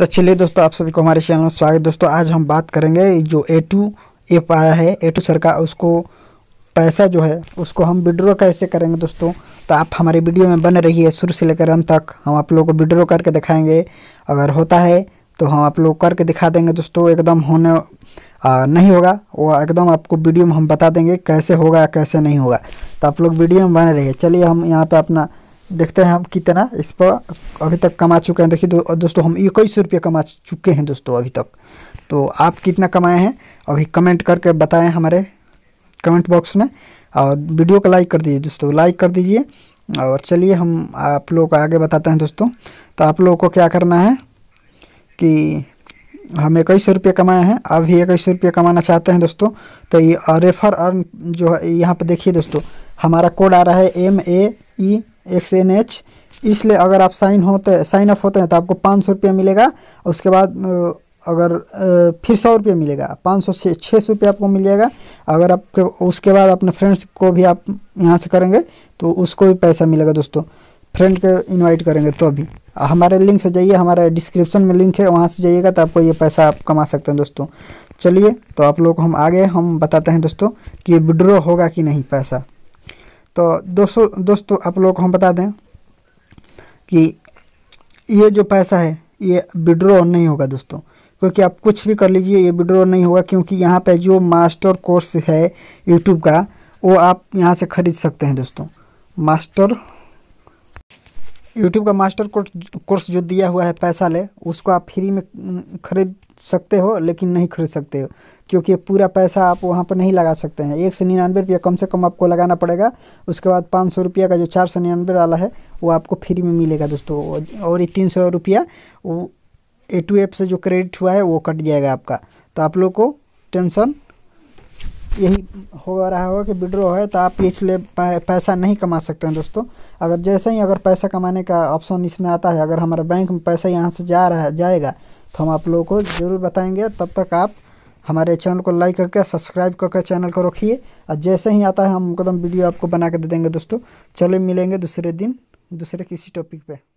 तो चलिए दोस्तों आप सभी को हमारे चैनल में स्वागत दोस्तों आज हम बात करेंगे जो ए टू एप आया है ए टू सरकार उसको पैसा जो है उसको हम विड्रॉ कैसे करेंगे दोस्तों तो आप हमारे वीडियो में बने रहिए शुरू से लेकर अंत तक हम आप लोगों को विड्रॉ करके दिखाएंगे अगर होता है तो हम आप लोग करके दिखा देंगे दोस्तों एकदम होने आ, नहीं होगा वो एकदम आपको वीडियो में हम बता देंगे कैसे होगा कैसे नहीं होगा तो आप लोग वीडियो में बने रहिए चलिए हम यहाँ पर अपना देखते हैं हम कितना इस पर अभी तक कमा चुके हैं देखिए दो, दोस्तों हम इक्कीस रुपये कमा चुके हैं दोस्तों अभी तक तो आप कितना कमाए हैं अभी कमेंट करके बताएं हमारे कमेंट बॉक्स में और वीडियो को लाइक कर दीजिए दोस्तों लाइक कर दीजिए और चलिए हम आप लोगों को आगे बताते हैं दोस्तों तो आप लोगों को क्या करना है कि हम इक्कीस सौ रुपये कमाए हैं अभी इक्कीस सौ रुपये कमाना चाहते हैं दोस्तों तो ये रेफर अर्न जो है यहाँ पर देखिए दोस्तों हमारा कोड आ रहा है M A E X N H इसलिए अगर आप साइन होते साइन अप होते हैं तो आपको पाँच सौ रुपया मिलेगा उसके बाद अगर फिर सौ रुपया मिलेगा पाँच सौ से छः सौ रुपया आपको मिल जाएगा अगर आपके उसके बाद अपने फ्रेंड्स को भी आप यहाँ से करेंगे तो उसको भी पैसा मिलेगा दोस्तों फ्रेंड के इनवाइट करेंगे तो भी हमारे लिंक से जाइए हमारे डिस्क्रिप्शन में लिंक है वहाँ से जाइएगा तो आपको ये पैसा आप कमा सकते हैं दोस्तों चलिए तो आप लोग हम आगे हम बताते हैं दोस्तों कि विड्रॉ होगा कि नहीं पैसा तो दोस्तों दोस्तों आप लोगों को हम बता दें कि ये जो पैसा है ये विड्रॉ नहीं होगा दोस्तों क्योंकि आप कुछ भी कर लीजिए ये विड्रॉ नहीं होगा क्योंकि यहाँ पे जो मास्टर कोर्स है यूट्यूब का वो आप यहाँ से ख़रीद सकते हैं दोस्तों मास्टर यूट्यूब का मास्टर कोर्स कोर्स जो दिया हुआ है पैसा ले उसको आप फ्री में खरीद सकते हो लेकिन नहीं खरीद सकते हो क्योंकि पूरा पैसा आप वहाँ पर नहीं लगा सकते हैं एक सौ निन्यानवे रुपया कम से कम आपको लगाना पड़ेगा उसके बाद पाँच सौ रुपया का जो चार सौ निन्यानवे वाला है वो आपको फ्री में मिलेगा दोस्तों और ये तीन सौ रुपया वो ए टू एप से जो क्रेडिट हुआ है वो कट जाएगा आपका तो आप लोग को टेंशन यही हो रहा होगा कि विड्रो है तो आप इसलिए पैसा नहीं कमा सकते हैं दोस्तों अगर जैसे ही अगर पैसा कमाने का ऑप्शन इसमें आता है अगर हमारे बैंक में पैसा यहाँ से जा रहा है जाएगा तो हम आप लोगों को ज़रूर बताएंगे तब तक आप हमारे चैनल को लाइक करके सब्सक्राइब करके चैनल को रखिए और जैसे ही आता है हम एकदम वीडियो आपको बना के दे देंगे दोस्तों चले मिलेंगे दूसरे दिन दूसरे किसी टॉपिक पर